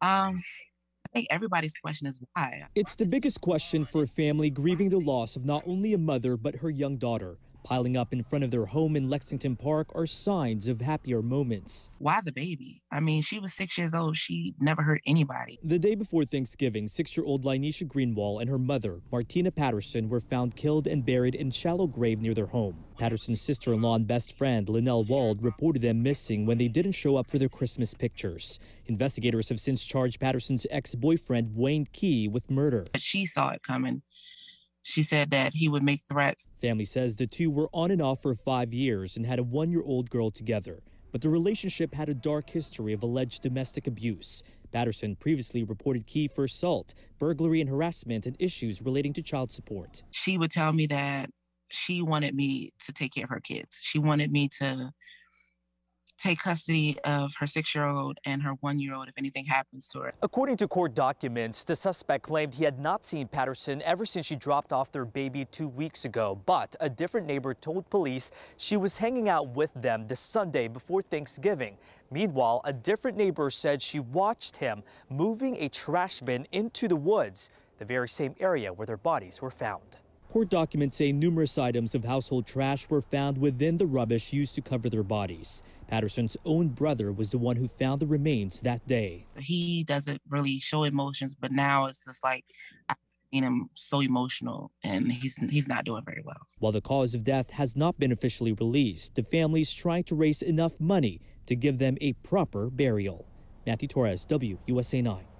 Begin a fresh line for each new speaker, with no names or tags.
Um, I think everybody's question is why.
It's the biggest question for a family grieving the loss of not only a mother, but her young daughter. Piling up in front of their home in Lexington Park are signs of happier moments. Why the baby? I mean, she was six years old. She never hurt anybody. The day before Thanksgiving, six year old Linisha Greenwall and her mother, Martina Patterson, were found killed and buried in shallow grave near their home. Patterson's sister in law and best friend, Linnell Wald, reported them missing when they didn't show up for their Christmas pictures. Investigators have since charged Patterson's ex boyfriend, Wayne Key, with murder. She saw it coming she said that he would make threats. Family says the two were on and off for five years and had a one year old girl together. But the relationship had a dark history of alleged domestic abuse. Patterson previously reported Key for assault, burglary and harassment, and issues relating to child support.
She would tell me that she wanted me to take care of her kids. She wanted me to take custody of her six year old and her
one year old if anything happens to her. According to court documents, the suspect claimed he had not seen Patterson ever since she dropped off their baby two weeks ago. But a different neighbor told police she was hanging out with them the Sunday before Thanksgiving. Meanwhile, a different neighbor said she watched him moving a trash bin into the woods, the very same area where their bodies were found. Court documents say numerous items of household trash were found within the rubbish used to cover their bodies. Patterson's own brother was the one who found the remains that day.
He doesn't really show emotions, but now it's just like i know,
so emotional, and he's he's not doing very well. While the cause of death has not been officially released, the family's trying to raise enough money to give them a proper burial. Matthew Torres, WUSA 9.